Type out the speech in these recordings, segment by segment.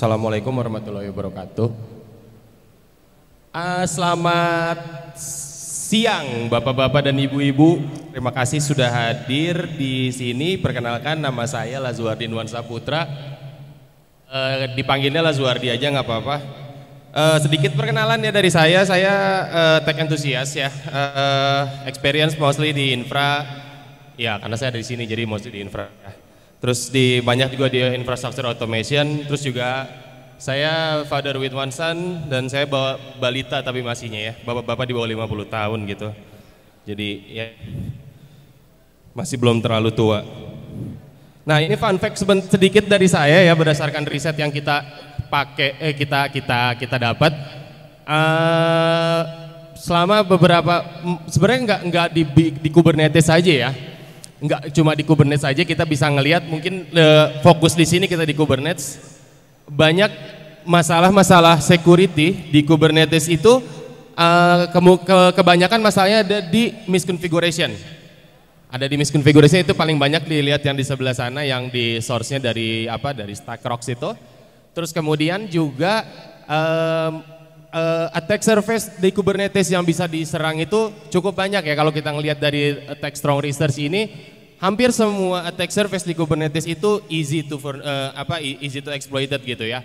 Assalamualaikum warahmatullahi wabarakatuh. Uh, selamat siang Bapak-bapak dan Ibu-ibu. Terima kasih sudah hadir di sini. Perkenalkan nama saya Lazuardi Nuan Putra. Uh, eh, dipanggilnya Lazuardi aja nggak apa-apa. Uh, sedikit perkenalan ya dari saya. Saya uh, tech enthusiast ya. Uh, experience mostly di infra. Ya, karena saya dari sini jadi mostly di infra. Terus di banyak juga di infrastructure automation, terus juga saya father with one son dan saya bawa balita tapi masihnya ya, bapak-bapak di bawah 50 tahun gitu. Jadi ya masih belum terlalu tua. Nah, ini fun fact sedikit dari saya ya berdasarkan riset yang kita pakai eh kita kita kita dapat uh, selama beberapa sebenarnya nggak nggak di, di Kubernetes saja ya nggak cuma di Kubernetes aja kita bisa ngelihat mungkin uh, fokus di sini kita di Kubernetes banyak masalah-masalah security di Kubernetes itu uh, ke kebanyakan masalahnya ada di misconfiguration ada di misconfiguration itu paling banyak dilihat yang di sebelah sana yang di source-nya dari apa dari Stackrox itu terus kemudian juga uh, uh, attack surface di Kubernetes yang bisa diserang itu cukup banyak ya kalau kita ngelihat dari attack strong research ini hampir semua attack surface di Kubernetes itu easy to uh, apa e-, easy to exploited gitu ya.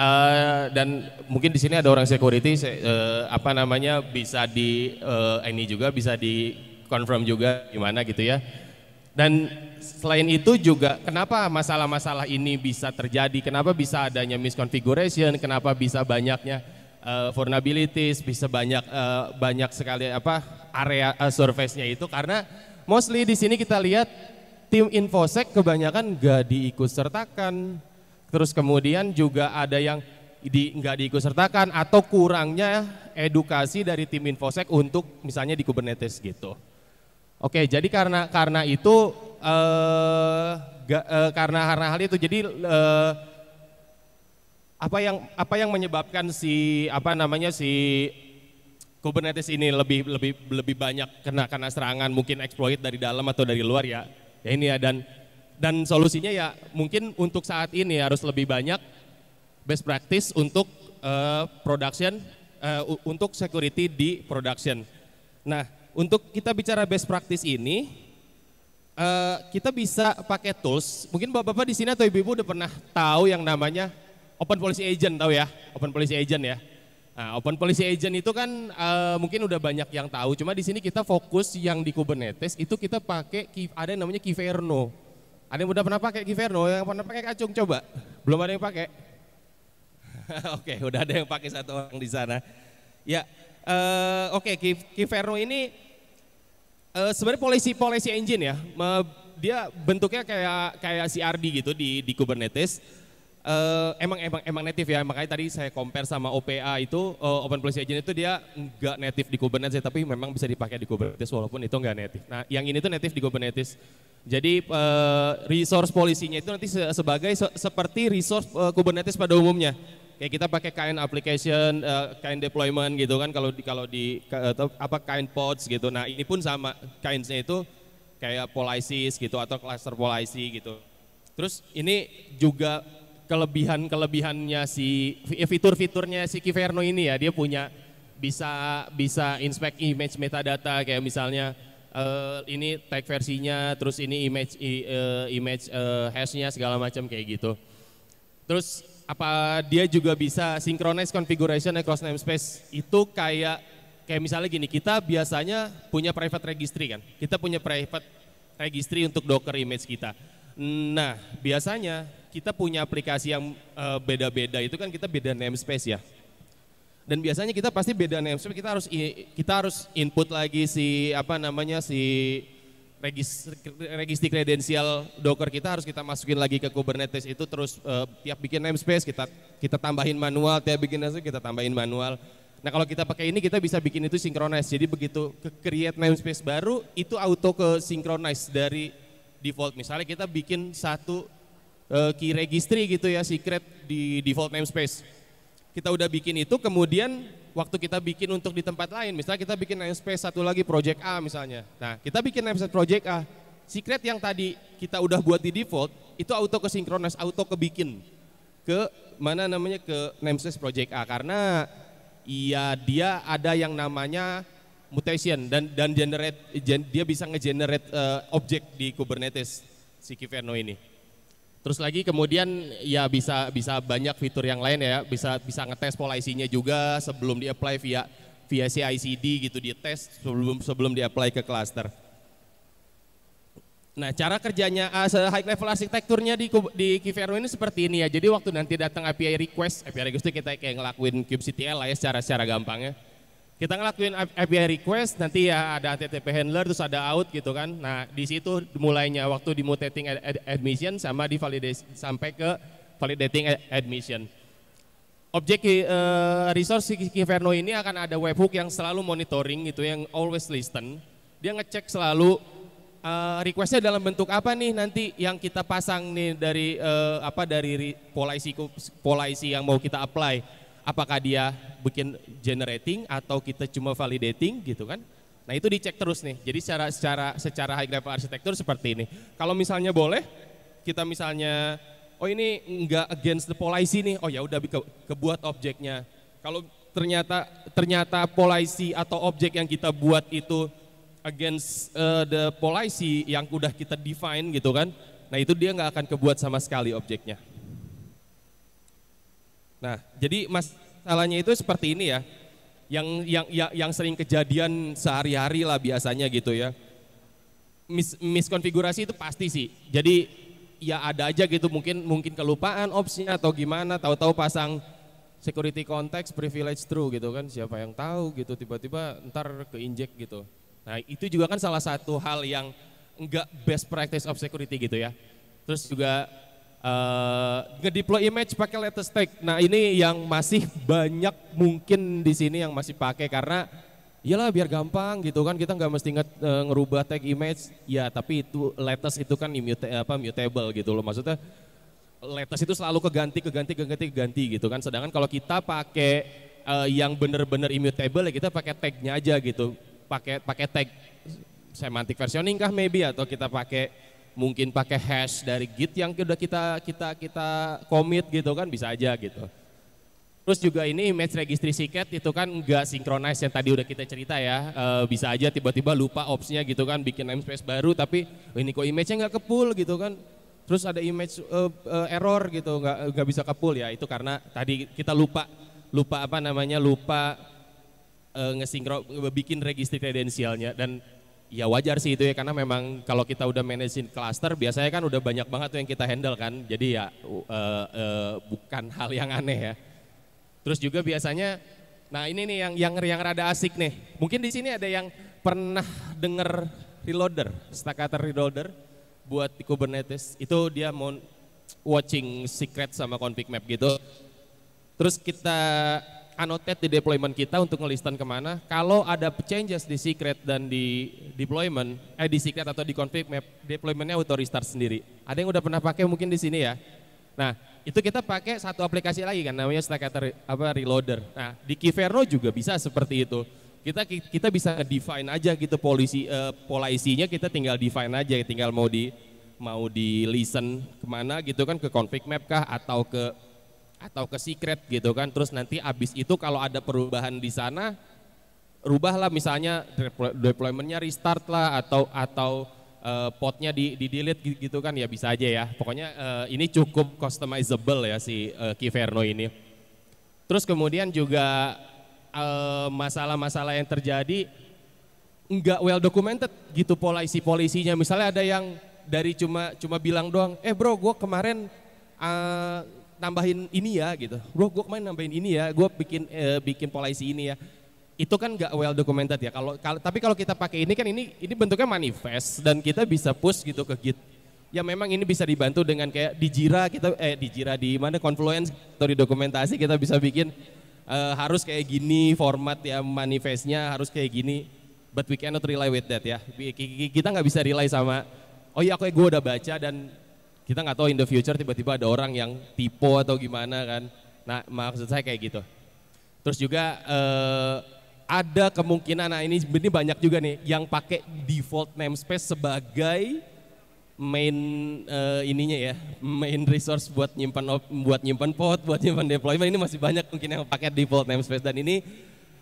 Uh, dan mungkin di sini ada orang security uh, apa namanya bisa di uh, ini juga bisa di confirm juga gimana gitu ya. Dan selain itu juga kenapa masalah-masalah ini bisa terjadi? Kenapa bisa adanya misconfiguration? Kenapa bisa banyaknya uh, vulnerabilities, bisa banyak uh, banyak sekali apa area uh, surface-nya itu karena mostly di sini kita lihat tim infosec kebanyakan gak diikut sertakan. Terus kemudian juga ada yang di, gak diikut sertakan atau kurangnya edukasi dari tim infosec untuk misalnya di Kubernetes gitu. Oke, jadi karena karena itu eh, gak, eh, karena karena hal itu jadi eh, apa yang apa yang menyebabkan si apa namanya si Kubernetes ini lebih lebih lebih banyak kena kena serangan mungkin exploit dari dalam atau dari luar ya. Ya ini ya dan dan solusinya ya mungkin untuk saat ini harus lebih banyak best practice untuk uh, production uh, untuk security di production. Nah, untuk kita bicara best practice ini uh, kita bisa pakai tools. Mungkin Bapak-bapak di sini atau Ibu-ibu udah pernah tahu yang namanya open policy agent tahu ya, open policy agent ya. Nah, open policy agent itu kan uh, mungkin udah banyak yang tahu, cuma di sini kita fokus yang di Kubernetes itu kita pakai ada yang namanya Kiverno. Ada yang udah pernah pakai Kiverno, yang pernah pakai Kacung coba? Belum ada yang pakai. Oke, okay, udah ada yang pakai satu orang di sana. Ya, uh, oke, okay, Kiverno ini uh, sebenarnya policy policy engine ya. Dia bentuknya kayak kayak CRD gitu di di Kubernetes Uh, emang emang emang native ya makanya tadi saya compare sama OPA itu uh, Open Policy Agent itu dia nggak native di Kubernetes tapi memang bisa dipakai di Kubernetes walaupun itu nggak native. Nah yang ini tuh native di Kubernetes. Jadi uh, resource polisinya itu nanti se sebagai se seperti resource uh, Kubernetes pada umumnya. Kayak kita pakai kain application, uh, kain deployment gitu kan kalau di kalau di uh, apa kain pods gitu. Nah, ini pun sama kainnya itu kayak polisis gitu atau cluster polisi gitu. Terus ini juga kelebihan-kelebihannya si fitur-fiturnya si Kiverno ini ya dia punya bisa bisa inspect image metadata kayak misalnya uh, ini tag versinya terus ini image uh, image uh, hashnya segala macam kayak gitu terus apa dia juga bisa synchronize configuration across namespace itu kayak kayak misalnya gini kita biasanya punya private registry kan kita punya private registry untuk docker image kita nah biasanya kita punya aplikasi yang eh, beda-beda uh, itu kan kita beda namespace ya. Dan biasanya kita pasti beda namespace kita harus kita harus input lagi si apa namanya si registri, kredensial Docker kita harus kita masukin lagi ke Kubernetes itu terus uh, tiap bikin namespace kita kita tambahin manual, tiap bikin namespace kita tambahin manual. Nah kalau kita pakai ini kita bisa bikin itu sinkronis Jadi begitu ke create namespace baru itu auto ke sinkronis dari default. Misalnya kita bikin satu uh, key registry gitu ya, secret di default namespace. Kita udah bikin itu, kemudian waktu kita bikin untuk di tempat lain, misalnya kita bikin namespace satu lagi project A misalnya. Nah, kita bikin namespace project A, secret yang tadi kita udah buat di default, itu auto ke kesinkronis, auto ke bikin ke mana namanya ke namespace project A karena iya dia ada yang namanya mutation dan dan generate dia bisa ngegenerate uh, objek di Kubernetes si Kiverno ini. Terus lagi kemudian ya bisa bisa banyak fitur yang lain ya, bisa bisa ngetes pola isinya juga sebelum di apply via via CICD gitu di tes sebelum sebelum di apply ke cluster. Nah, cara kerjanya uh, high level arsitekturnya di di Kiverno ini seperti ini ya. Jadi waktu nanti datang API request, API request itu kita kayak ngelakuin kubectl lah ya secara secara gampangnya kita ngelakuin API request nanti ya ada HTTP handler terus ada out gitu kan nah di situ mulainya waktu di mutating ad ad admission sama di validasi sampai ke validating ad admission objek uh, resource Kiverno ini akan ada webhook yang selalu monitoring gitu yang always listen dia ngecek selalu uh, requestnya dalam bentuk apa nih nanti yang kita pasang nih dari uh, apa dari pola isi pola isi yang mau kita apply apakah dia bikin generating atau kita cuma validating gitu kan. Nah itu dicek terus nih. Jadi secara secara secara high level arsitektur seperti ini. Kalau misalnya boleh, kita misalnya oh ini enggak against the policy nih. Oh ya udah ke, kebuat objeknya. Kalau ternyata ternyata policy atau objek yang kita buat itu against uh, the policy yang udah kita define gitu kan. Nah itu dia nggak akan kebuat sama sekali objeknya. Nah, jadi masalahnya itu seperti ini ya. Yang yang yang, yang sering kejadian sehari-hari lah biasanya gitu ya. Mis, miskonfigurasi itu pasti sih. Jadi ya ada aja gitu mungkin mungkin kelupaan opsinya atau gimana, tahu-tahu pasang security context privilege true gitu kan siapa yang tahu gitu tiba-tiba ntar keinjek gitu. Nah, itu juga kan salah satu hal yang enggak best practice of security gitu ya. Terus juga uh, ngedeploy image pakai latest tag. Nah ini yang masih banyak mungkin di sini yang masih pakai karena iyalah biar gampang gitu kan kita nggak mesti nge, uh, ngerubah tag image ya tapi itu latest itu kan immute, apa mutable gitu loh maksudnya latest itu selalu keganti keganti keganti keganti gitu kan sedangkan kalau kita pakai uh, yang benar-benar immutable ya kita pakai tagnya aja gitu pakai pakai tag semantic versioning kah maybe atau kita pakai mungkin pakai hash dari Git yang udah kita kita kita commit gitu kan bisa aja gitu. Terus juga ini image registry secret itu kan enggak synchronize yang tadi udah kita cerita ya. E, bisa aja tiba-tiba lupa opsnya gitu kan bikin namespace baru tapi oh, ini kok image-nya nggak kepul gitu kan. Terus ada image e, e, error gitu enggak nggak bisa kepul ya itu karena tadi kita lupa lupa apa namanya lupa uh, ngesinkro bikin registry kredensialnya dan Ya wajar sih itu ya karena memang kalau kita udah manajin cluster biasanya kan udah banyak banget tuh yang kita handle kan. Jadi ya uh, uh, bukan hal yang aneh ya. Terus juga biasanya nah ini nih yang yang yang rada asik nih. Mungkin di sini ada yang pernah dengar reloader, stakater reloader buat di Kubernetes. Itu dia mau watching secret sama config map gitu. Terus kita annotate di deployment kita untuk ngelistan kemana. Kalau ada changes di secret dan di deployment, eh di secret atau di config map, deploymentnya auto restart sendiri. Ada yang udah pernah pakai mungkin di sini ya. Nah, itu kita pakai satu aplikasi lagi kan, namanya Staccator apa Reloader. Nah, di Kiverno juga bisa seperti itu. Kita kita bisa define aja gitu polisi eh, pola isinya kita tinggal define aja, tinggal mau di mau di listen kemana gitu kan ke config map kah atau ke atau ke secret gitu kan. Terus nanti abis itu kalau ada perubahan di sana, rubahlah misalnya deploymentnya restart lah atau atau uh, eh, potnya di, di delete gitu kan ya bisa aja ya. Pokoknya uh, ini cukup customizable ya si uh, Kiverno ini. Terus kemudian juga masalah-masalah uh, yang terjadi nggak well documented gitu polisi polisinya misalnya ada yang dari cuma cuma bilang doang eh bro gue kemarin uh, tambahin ini ya gitu. Bro, gue main nambahin ini ya, gue bikin eh, bikin pola isi ini ya. Itu kan gak well documented ya. Kalau tapi kalau kita pakai ini kan ini ini bentuknya manifest dan kita bisa push gitu ke Git. Ya memang ini bisa dibantu dengan kayak di Jira kita eh di Jira di mana Confluence atau di dokumentasi kita bisa bikin eh, harus kayak gini format ya manifestnya harus kayak gini. But we cannot rely with that ya. Kita nggak bisa rely sama oh iya aku gue udah baca dan kita nggak tahu in the future tiba-tiba ada orang yang tipe atau gimana kan. Nah maksud saya kayak gitu. Terus juga eh, ada kemungkinan, nah ini, ini banyak juga nih yang pakai default namespace sebagai main uh, ininya ya, main resource buat nyimpan buat nyimpan pod, buat nyimpan deployment ini masih banyak mungkin yang pakai default namespace dan ini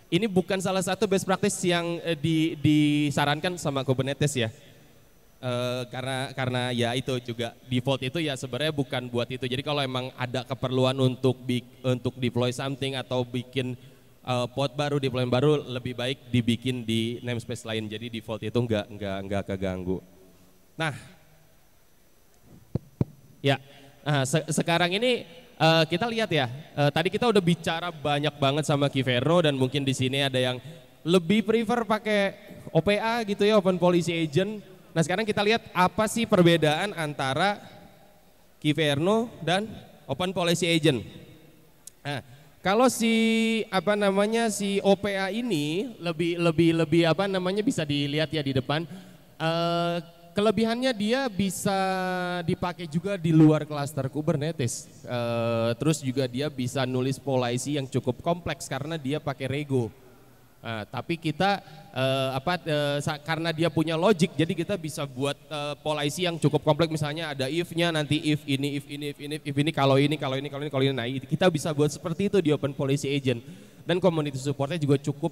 ini bukan salah satu best practice yang uh, di, disarankan sama Kubernetes ya. Eh, karena karena ya itu juga default itu ya sebenarnya bukan buat itu. Jadi kalau emang ada keperluan untuk bi- untuk deploy something atau bikin uh, eh, pod baru deploy baru lebih baik dibikin di namespace lain. Jadi default itu nggak nggak nggak keganggu. Nah, ya nah, se sekarang ini uh, kita lihat ya. Uh, tadi kita udah bicara banyak banget sama Kiverno dan mungkin di sini ada yang lebih prefer pakai OPA gitu ya Open Policy Agent Nah sekarang kita lihat apa sih perbedaan antara Kiverno dan Open Policy Agent. Nah, kalau si apa namanya si OPA ini lebih lebih lebih apa namanya bisa dilihat ya di depan. Uh, kelebihannya dia bisa dipakai juga di luar klaster Kubernetes. Uh, terus juga dia bisa nulis polisi yang cukup kompleks karena dia pakai Rego. Nah, tapi kita eh, apa eh, karena dia punya logic jadi kita bisa buat eh, pola isi yang cukup kompleks misalnya ada if-nya nanti if ini if ini if ini if ini kalau ini kalau ini kalau ini kalau ini nah kita bisa buat seperti itu di open policy agent dan community supportnya juga cukup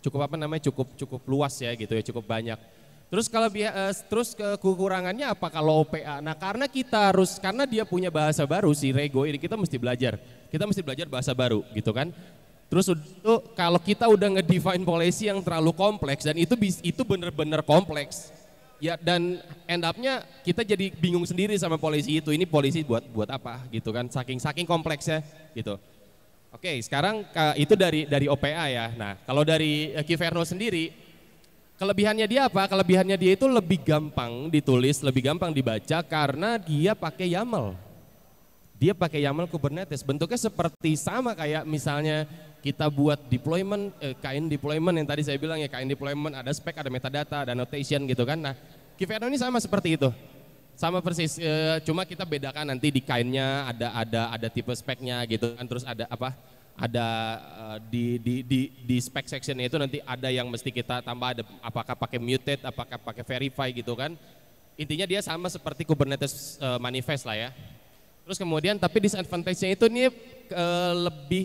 cukup apa namanya cukup cukup luas ya gitu ya cukup banyak. Terus kalau eh, terus kekurangannya apa kalau OPA? Nah, karena kita harus karena dia punya bahasa baru si Rego ini kita mesti belajar. Kita mesti belajar bahasa baru gitu kan. Terus itu kalau kita udah ngedefine policy yang terlalu kompleks dan itu itu benar-benar kompleks. Ya dan end up-nya kita jadi bingung sendiri sama polisi itu. Ini polisi buat buat apa gitu kan saking saking kompleksnya gitu. Oke, sekarang itu dari dari OPA ya. Nah, kalau dari eh, Kiverno sendiri kelebihannya dia apa? Kelebihannya dia itu lebih gampang ditulis, lebih gampang dibaca karena dia pakai YAML. Dia pakai YAML Kubernetes. Bentuknya seperti sama kayak misalnya kita buat deployment eh, kain deployment yang tadi saya bilang ya kain deployment ada spek ada metadata ada notation gitu kan nah Kiverno ini sama seperti itu sama persis eh, cuma kita bedakan nanti di kainnya ada ada ada tipe speknya gitu kan terus ada apa ada e, di, di di di spek sectionnya itu nanti ada yang mesti kita tambah ada apakah pakai mutate apakah pakai verify gitu kan intinya dia sama seperti Kubernetes e, manifest lah ya terus kemudian tapi disadvantage-nya itu nih e, lebih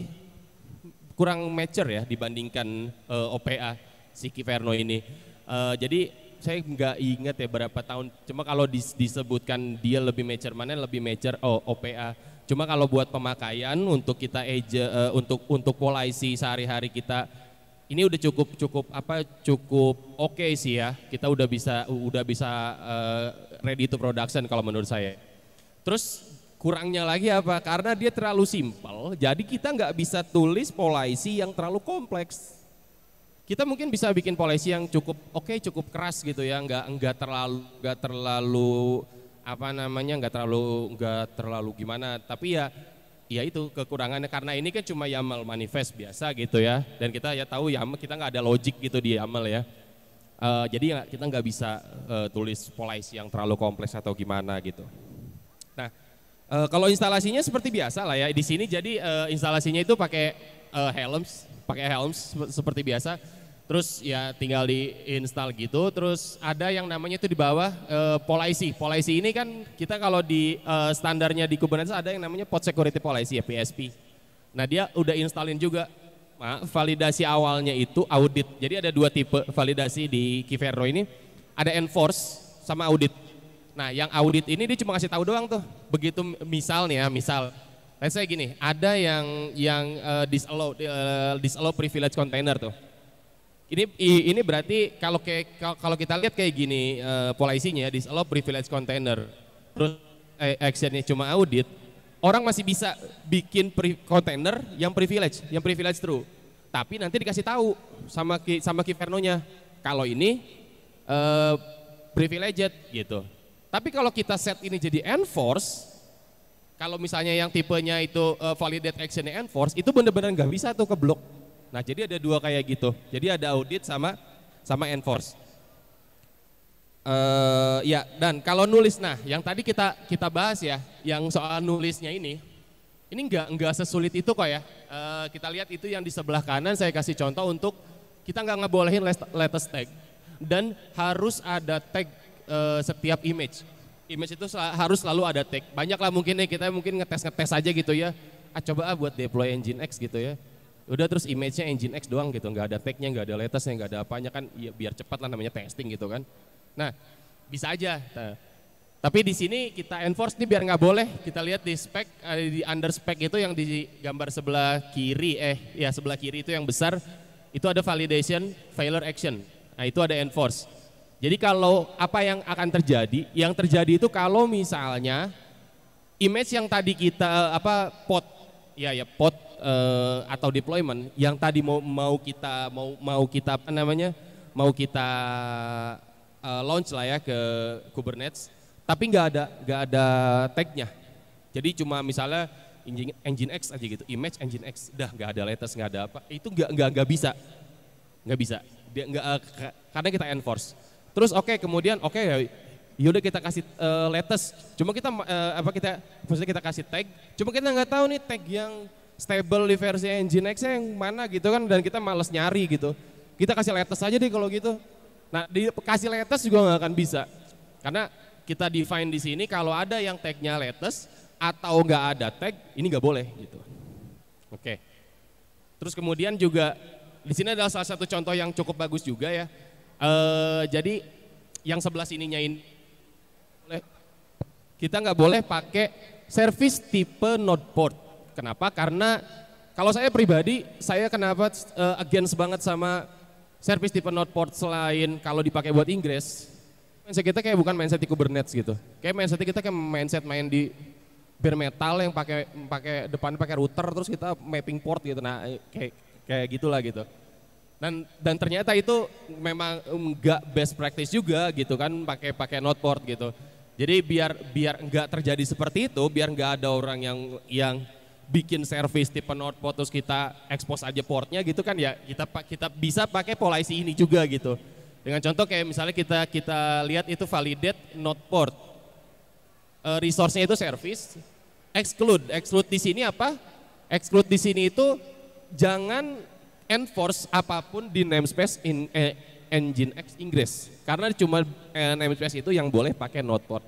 kurang mature ya dibandingkan uh, eh, OPA si Kiverno ini. Uh, jadi saya nggak ingat ya berapa tahun. Cuma kalau dis disebutkan dia lebih mature mana lebih mature oh OPA. Cuma kalau buat pemakaian untuk kita age uh, untuk untuk pola isi sehari-hari kita ini udah cukup cukup apa cukup oke okay sih ya. Kita udah bisa udah bisa uh, ready to production kalau menurut saya. Terus kurangnya lagi apa? Karena dia terlalu simpel, jadi kita nggak bisa tulis polisi yang terlalu kompleks. Kita mungkin bisa bikin polisi yang cukup oke, okay, cukup keras gitu ya, nggak nggak terlalu nggak terlalu apa namanya nggak terlalu nggak terlalu gimana. Tapi ya ya itu kekurangannya karena ini kan cuma YAML manifest biasa gitu ya, dan kita ya tahu ya kita nggak ada logic gitu di YAML ya. Uh, jadi ya kita nggak bisa uh, tulis polisi yang terlalu kompleks atau gimana gitu. Nah, Uh, kalau instalasinya seperti biasa lah ya di sini jadi uh, instalasinya itu pakai uh, eh, helm pakai helm seperti biasa terus ya tinggal diinstal gitu terus ada yang namanya itu di bawah uh, polisi. Polisi ini kan kita kalau di uh, standarnya di Kubernetes ada yang namanya pod security policy ya PSP nah dia udah instalin juga nah, validasi awalnya itu audit jadi ada dua tipe validasi di Kivero ini ada enforce sama audit Nah, yang audit ini dia cuma kasih tahu doang tuh. Begitu misalnya ya, misal Let's say gini, ada yang yang uh, disallow uh, disallow privilege container tuh. Ini ini berarti kalau kayak kalau kita lihat kayak gini uh, pola isinya ya, disallow privilege container. Terus actionnya cuma audit, orang masih bisa bikin pri, container yang privilege, yang privilege true. Tapi nanti dikasih tahu sama sama Kivernonya kalau ini uh, privileged gitu. Tapi kalau kita set ini jadi enforce, kalau misalnya yang tipenya itu uh, validate action enforce, itu benar-benar nggak bisa tuh ke Nah, jadi ada dua kayak gitu. Jadi ada audit sama sama enforce. Uh, ya, dan kalau nulis, nah, yang tadi kita kita bahas ya, yang soal nulisnya ini, ini nggak nggak sesulit itu kok ya. Uh, kita lihat itu yang di sebelah kanan saya kasih contoh untuk kita nggak ngebolehin latest tag dan harus ada tag uh, setiap image. Image itu sel harus selalu ada tag. banyaklah mungkin ya kita mungkin ngetes-ngetes aja gitu ya. Ah coba ah buat deploy engine X gitu ya. Udah terus image-nya engine X doang gitu, nggak ada tag-nya, nggak ada latest-nya, nggak ada apanya kan ya biar cepat lah namanya testing gitu kan. Nah, bisa aja. Nah, tapi di sini kita enforce nih biar nggak boleh. Kita lihat di spec eh, di under spec itu yang di gambar sebelah kiri eh ya sebelah kiri itu yang besar itu ada validation, failure action. Nah, itu ada enforce. Jadi kalau apa yang akan terjadi? Yang terjadi itu kalau misalnya image yang tadi kita eh, apa pot ya ya pot uh, atau deployment yang tadi mau mau kita mau mau kita apa namanya? mau kita uh, launch lah ya ke Kubernetes tapi nggak ada nggak ada tagnya jadi cuma misalnya engine, engine X aja gitu image engine X dah nggak ada latest nggak ada apa itu nggak nggak nggak bisa nggak bisa dia nggak karena kita enforce Terus oke okay, kemudian oke okay, ya yaudah kita kasih uh, eh, latest. Cuma kita uh, apa kita maksudnya kita kasih tag. Cuma kita nggak tahu nih tag yang stable di versi Nginx-nya yang mana gitu kan dan kita males nyari gitu. Kita kasih latest aja deh kalau gitu. Nah, dikasih latest juga nggak akan bisa. Karena kita define di sini kalau ada yang tag tagnya latest atau nggak ada tag, ini nggak boleh gitu. Oke. Okay. Terus kemudian juga di sini adalah salah satu contoh yang cukup bagus juga ya. Uh, jadi yang sebelah sininya ini kita nggak boleh pakai service tipe noteboard. Kenapa? Karena kalau saya pribadi saya kenapa uh, eh, against banget sama service tipe noteboard selain kalau dipakai buat Inggris. Mindset kita kayak bukan mindset di Kubernetes gitu. Kayak mindset kita kayak mindset main di bare metal yang pakai pakai depan pakai router terus kita mapping port gitu. Nah, kayak kayak gitulah gitu dan dan ternyata itu memang enggak um, best practice juga gitu kan pakai pakai noteboard gitu jadi biar biar enggak terjadi seperti itu biar enggak ada orang yang yang bikin service tipe noteboard terus kita expose aja portnya gitu kan ya kita kita bisa pakai pola isi ini juga gitu dengan contoh kayak misalnya kita kita lihat itu validate noteboard e, resource-nya itu service exclude exclude di sini apa exclude di sini itu jangan enforce apapun di namespace in eh, engine X Inggris karena cuma eh, namespace itu yang boleh pakai notepad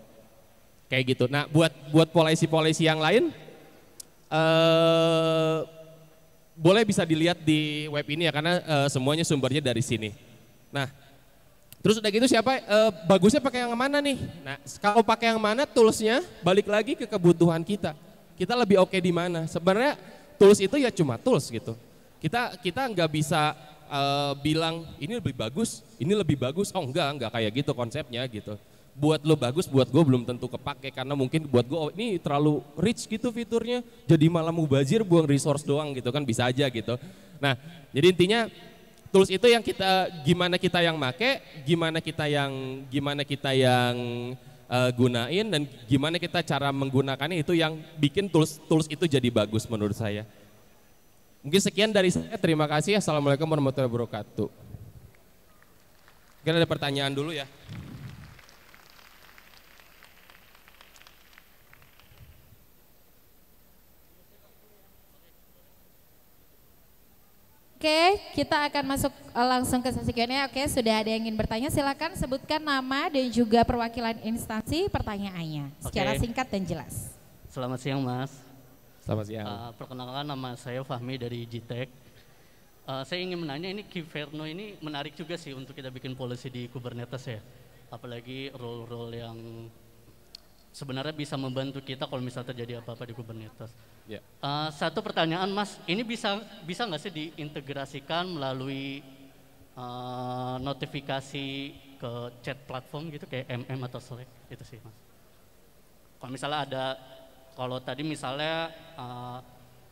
kayak gitu. Nah buat buat polisi-polisi yang lain eh, boleh bisa dilihat di web ini ya karena eh, semuanya sumbernya dari sini. Nah terus udah gitu siapa eh, bagusnya pakai yang mana nih? Nah kalau pakai yang mana toolsnya balik lagi ke kebutuhan kita. Kita lebih oke okay di mana? Sebenarnya tools itu ya cuma tools gitu kita kita nggak bisa uh, bilang ini lebih bagus, ini lebih bagus. Oh enggak, enggak kayak gitu konsepnya gitu. Buat lo bagus, buat gue belum tentu kepake karena mungkin buat gue oh, ini terlalu rich gitu fiturnya. Jadi malah mubazir buang resource doang gitu kan bisa aja gitu. Nah, jadi intinya tools itu yang kita gimana kita yang make, gimana kita yang gimana kita yang uh, gunain dan gimana kita cara menggunakannya itu yang bikin tools tools itu jadi bagus menurut saya. Mungkin sekian dari saya. Terima kasih. Assalamualaikum warahmatullahi wabarakatuh. Mungkin ada pertanyaan dulu ya. Oke, kita akan masuk eh, langsung ke sesi Q&A. Oke, sudah ada yang ingin bertanya, silakan sebutkan nama dan juga perwakilan instansi pertanyaannya secara Oke. singkat dan jelas. Selamat siang, Mas. Selamat siang. Uh, perkenalkan nama saya Fahmi dari Gitek. Uh, eh, saya ingin menanya ini Kiverno ini menarik juga sih untuk kita bikin policy di Kubernetes ya. Apalagi role-role yang sebenarnya bisa membantu kita kalau misalnya terjadi apa-apa di Kubernetes. Yeah. Ya. Uh, satu pertanyaan Mas, ini bisa bisa nggak sih diintegrasikan melalui uh, notifikasi ke chat platform gitu kayak MM atau Slack itu sih Mas. Kalau misalnya ada kalau tadi misalnya uh,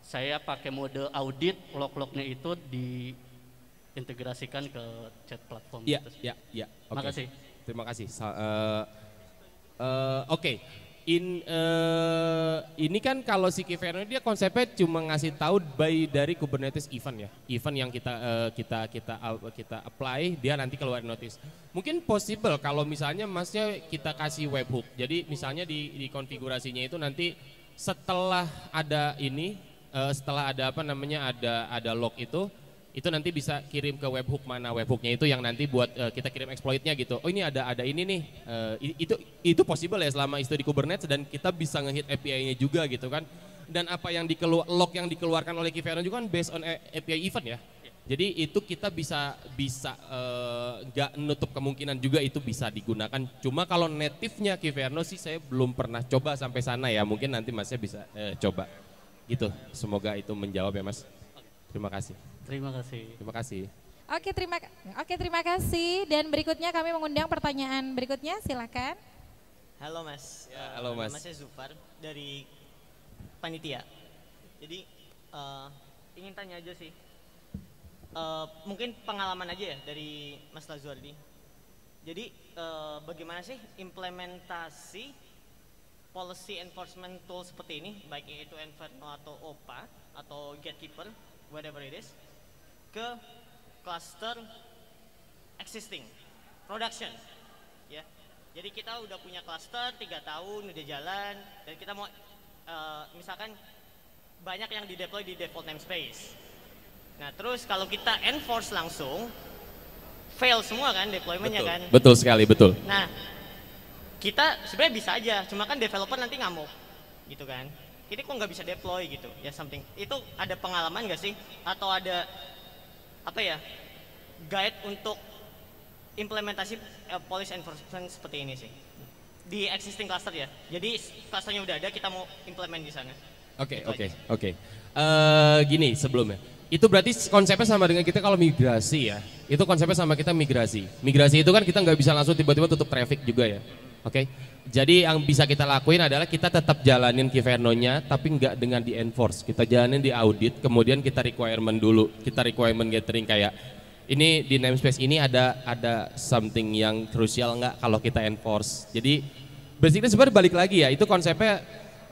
saya pakai mode audit, log-lognya itu diintegrasikan ke chat platform. Iya, iya, iya. Terima kasih. Terima kasih. Eh, uh, eh, uh, Oke. Okay in uh, ini kan kalau si Kiverno dia konsepnya cuma ngasih tahu by dari Kubernetes event ya. Event yang kita uh, kita kita uh, kita apply dia nanti keluar notice. Mungkin possible kalau misalnya Masnya kita kasih webhook. Jadi misalnya di, di konfigurasinya itu nanti setelah ada ini uh, setelah ada apa namanya ada ada log itu itu nanti bisa kirim ke webhook mana webhooknya itu yang nanti buat uh, kita kirim exploitnya gitu oh ini ada ada ini nih uh, itu itu possible ya selama itu di Kubernetes dan kita bisa ngehit API-nya juga gitu kan dan apa yang dikeluar log yang dikeluarkan oleh Kiveron juga kan based on API event ya jadi itu kita bisa bisa eh, nggak uh, nutup kemungkinan juga itu bisa digunakan. Cuma kalau native-nya Kiverno sih saya belum pernah coba sampai sana ya. Mungkin nanti Masnya bisa uh, coba. Gitu. Semoga itu menjawab ya Mas. Terima kasih. Terima kasih. Terima kasih. Oke terima oke terima kasih dan berikutnya kami mengundang pertanyaan berikutnya silakan. Halo Mas. Ya, halo Mas. Nama saya Zufar dari panitia. Jadi uh, ingin tanya aja sih. Uh, mungkin pengalaman aja ya dari Mas Lazuardi. Jadi uh, bagaimana sih implementasi policy enforcement tool seperti ini baik itu Inferno atau OPA atau gatekeeper whatever it is ke cluster existing production ya jadi kita udah punya cluster tiga tahun udah jalan dan kita mau uh, misalkan banyak yang di deploy di default namespace nah terus kalau kita enforce langsung fail semua kan deploymentnya kan betul sekali betul nah kita sebenarnya bisa aja cuma kan developer nanti ngamuk gitu kan ini kok nggak bisa deploy gitu ya something itu ada pengalaman nggak sih atau ada apa ya guide untuk implementasi uh, eh, policy enforcement seperti ini sih di existing cluster ya. Jadi clusternya udah ada, kita mau implement di sana. Oke, gitu oke, oke. Eh, gini sebelumnya, itu berarti konsepnya sama dengan kita kalau migrasi ya. Itu konsepnya sama kita migrasi. Migrasi itu kan kita nggak bisa langsung tiba-tiba tutup traffic juga ya. Oke. Okay? Jadi yang bisa kita lakuin adalah kita tetap jalanin kiverno nya, tapi nggak dengan di enforce. Kita jalanin di audit, kemudian kita requirement dulu. Kita requirement gathering kayak ini di namespace ini ada ada something yang krusial nggak kalau kita enforce. Jadi basically sebenarnya balik lagi ya, itu konsepnya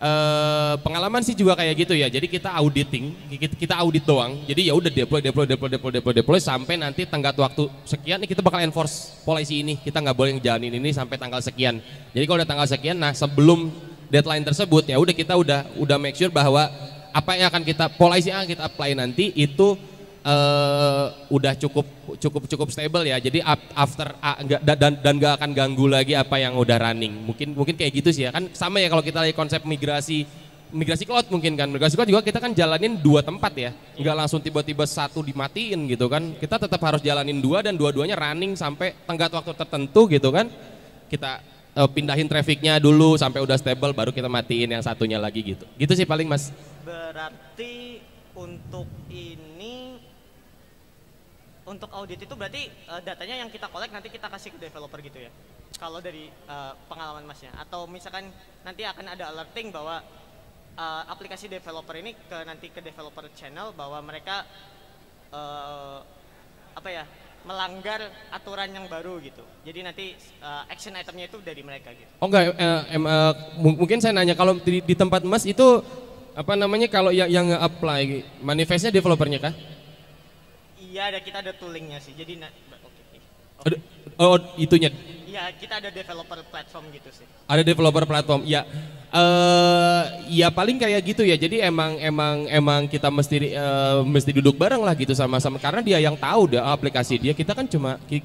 Eh, pengalaman sih juga kayak gitu ya. Jadi kita auditing, kita audit doang. Jadi ya udah deploy, deploy, deploy, deploy, deploy, deploy sampai nanti tenggat waktu sekian nih kita bakal enforce polisi ini. Kita nggak boleh jalanin ini sampai tanggal sekian. Jadi kalau udah tanggal sekian, nah sebelum deadline tersebut ya udah kita udah udah make sure bahwa apa yang akan kita polisi yang kita apply nanti itu uh, udah cukup cukup cukup stable ya. Jadi after uh, enggak, dan dan gak akan ganggu lagi apa yang udah running. Mungkin mungkin kayak gitu sih ya. Kan sama ya kalau kita lagi konsep migrasi migrasi cloud mungkin kan. Migrasi cloud juga kita kan jalanin dua tempat ya. Nggak langsung tiba-tiba satu dimatiin gitu kan. Kita tetap harus jalanin dua dan dua-duanya running sampai tenggat waktu tertentu gitu kan. Kita uh, pindahin trafficnya dulu sampai udah stable baru kita matiin yang satunya lagi gitu gitu sih paling mas berarti untuk ini untuk audit itu berarti uh, datanya yang kita collect nanti kita kasih ke developer gitu ya kalau dari uh, pengalaman masnya atau misalkan nanti akan ada alerting bahwa uh, aplikasi developer ini ke nanti ke developer channel bahwa mereka uh, apa ya melanggar aturan yang baru gitu. Jadi nanti uh, action itemnya itu dari mereka gitu. Oh enggak, eh, em, eh, mungkin saya nanya kalau di, di tempat Mas itu apa namanya kalau yang yang apply manifestnya developernya kah? Iya ada kita ada toolingnya sih. Jadi nah, oke. Okay. Okay. Oh, oh, itunya. Iya, kita ada developer platform gitu sih. Ada developer platform. Ya. Uh, ya paling kayak gitu ya. Jadi emang emang emang kita mesti uh, mesti duduk bareng lah gitu sama-sama karena dia yang tahu deh aplikasi dia. Kita kan cuma uh,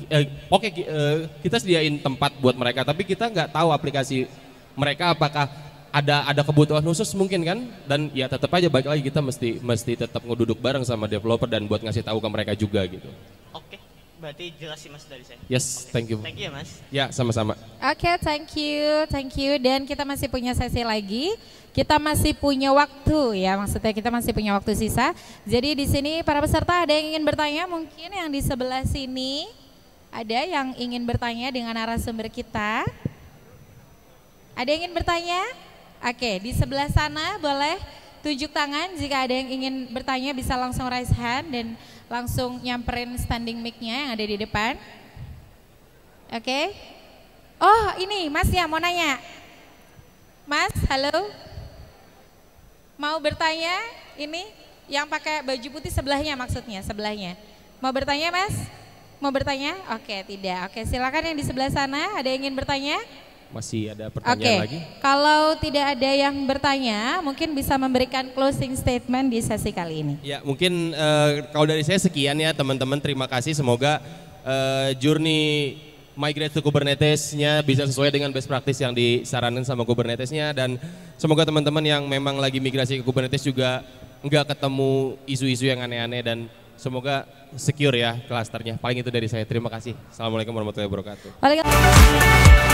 oke okay, uh, kita sediain tempat buat mereka tapi kita nggak tahu aplikasi mereka apakah ada ada kebutuhan khusus mungkin kan dan ya tetap aja baik lagi kita mesti mesti tetap ngeduduk bareng sama developer dan buat ngasih tahu ke mereka juga gitu. Oke, berarti jelas sih Mas dari saya. Yes, okay. thank you. Thank you ya, Mas. Ya, sama-sama. Oke, okay, thank you. Thank you dan kita masih punya sesi lagi. Kita masih punya waktu ya, maksudnya kita masih punya waktu sisa. Jadi di sini para peserta ada yang ingin bertanya mungkin yang di sebelah sini ada yang ingin bertanya dengan arah sumber kita? Ada yang ingin bertanya? Oke, di sebelah sana boleh tunjuk tangan jika ada yang ingin bertanya bisa langsung raise hand dan langsung nyamperin standing mic-nya yang ada di depan. Oke. Oh, ini Mas ya mau nanya. Mas, halo. Mau bertanya? Ini yang pakai baju putih sebelahnya maksudnya, sebelahnya. Mau bertanya, Mas? Mau bertanya? Oke, tidak. Oke, silakan yang di sebelah sana ada yang ingin bertanya? Masih ada pertanyaan okay. lagi? Kalau tidak ada yang bertanya, mungkin bisa memberikan closing statement di sesi kali ini. Ya, mungkin uh, kalau dari saya sekian ya teman-teman. Terima kasih. Semoga uh, journey migrate to Kubernetes-nya bisa sesuai dengan best practice yang disarankan sama Kubernetes-nya dan semoga teman-teman yang memang lagi migrasi ke Kubernetes juga nggak ketemu isu-isu yang aneh-aneh dan semoga secure ya klasternya. Paling itu dari saya. Terima kasih. Assalamualaikum warahmatullahi wabarakatuh. Waalaikumsalam.